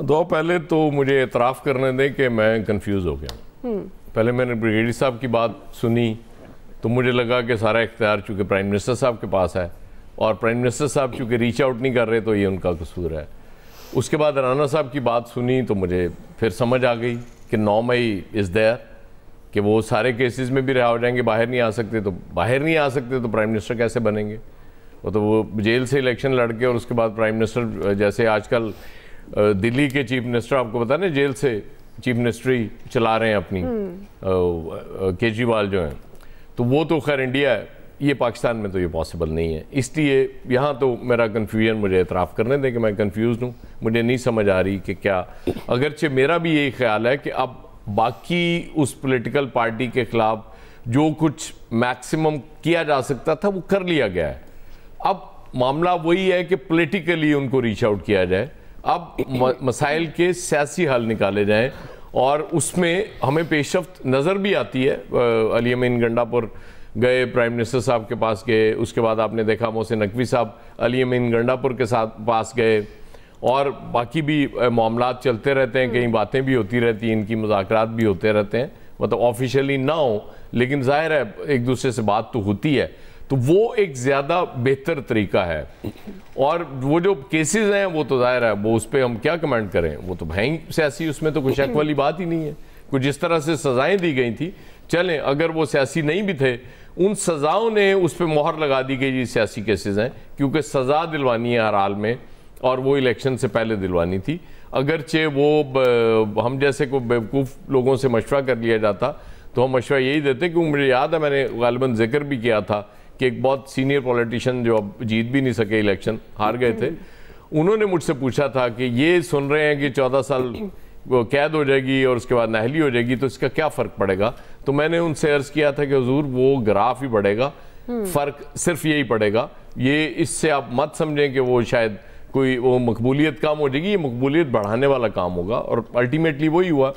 दो पहले तो मुझे एतराफ़ करने दें कि मैं कंफ्यूज हो गया हम्म। पहले मैंने ब्रिगेडियर साहब की बात सुनी तो मुझे लगा कि सारा इख्तियार चूँकि प्राइम मिनिस्टर साहब के पास है और प्राइम मिनिस्टर साहब चूँकि रीच आउट नहीं कर रहे तो ये उनका कसूर है उसके बाद राना साहब की बात सुनी तो मुझे फिर समझ आ गई कि नौ मई इज़ देयर कि वो सारे केसेस में भी रहा हो जाएंगे बाहर नहीं आ सकते तो बाहर नहीं आ सकते तो प्राइम मिनिस्टर कैसे बनेंगे वो तो वो जेल से इलेक्शन लड़ के और उसके बाद प्राइम मिनिस्टर जैसे आजकल दिल्ली के चीफ मिनिस्टर आपको पता ना जेल से चीफ मिनिस्ट्री चला रहे हैं अपनी हम्म। केजरीवाल जो हैं तो वो तो खैर इंडिया है ये पाकिस्तान में तो ये पॉसिबल नहीं है इसलिए यहाँ तो मेरा कन्फ्यूजन मुझे एतराफ करने दें कि मैं कंफ्यूज हूँ मुझे नहीं समझ आ रही कि क्या अगरचे मेरा भी यही ख्याल है कि अब बाकी उस पॉलिटिकल पार्टी के ख़िलाफ़ जो कुछ मैक्सिमम किया जा सकता था वो कर लिया गया है अब मामला वही है कि पोलिटिकली उनको रीच आउट किया जाए अब मसाइल के सियासी हल निकाले जाएं और उसमें हमें पेशरफ नज़र भी आती है अली अमीन गंडापुर गए प्राइम मिनिस्टर साहब के पास गए उसके बाद आपने देखा मोहसिन नकवी साहब अली अमीन गंडापुर के साथ पास गए और बाकी भी मामला चलते रहते हैं कई बातें भी होती रहती हैं इनकी मुजाकर भी होते रहते हैं मतलब ऑफिशियली ना हो लेकिन जाहिर है एक दूसरे से बात तो होती है तो वो एक ज़्यादा बेहतर तरीका है और वो जो केसेस हैं वो तो ज़ाहिर है वो उस पर हम क्या कमेंट करें वो तो भाई सियासी उसमें तो कोई शक वाली बात ही नहीं है कुछ जिस तरह से सज़ाएं दी गई थी चलें अगर वो सियासी नहीं भी थे उन सज़ाओं ने उस पर मोहर लगा दी कि ये सियासी केसेस हैं क्योंकि सज़ा दिलवानी है हर हाल में और वो इलेक्शन से पहले दिलवानी थी अगरचे वो हम जैसे को बेवकूफ़ लोगों से मशवरा कर लिया जाता तो हम मशवरा यही देते क्योंकि मुझे याद है मैंने गालबन जिक्र भी किया था कि एक बहुत सीनियर पॉलिटिशियन जो अब जीत भी नहीं सके इलेक्शन हार गए थे उन्होंने मुझसे पूछा था कि ये सुन रहे हैं कि चौदह साल वो कैद हो जाएगी और उसके बाद नहली हो जाएगी तो इसका क्या फ़र्क पड़ेगा तो मैंने उनसे अर्ज़ किया था कि हजूर वो ग्राफ ही बढ़ेगा हम्म। फ़र्क सिर्फ यही पड़ेगा ये इससे आप मत समझें कि वो शायद कोई वो मकबूलियत काम हो जाएगी ये मकबूलियत बढ़ाने वाला काम होगा और अल्टीमेटली वही हुआ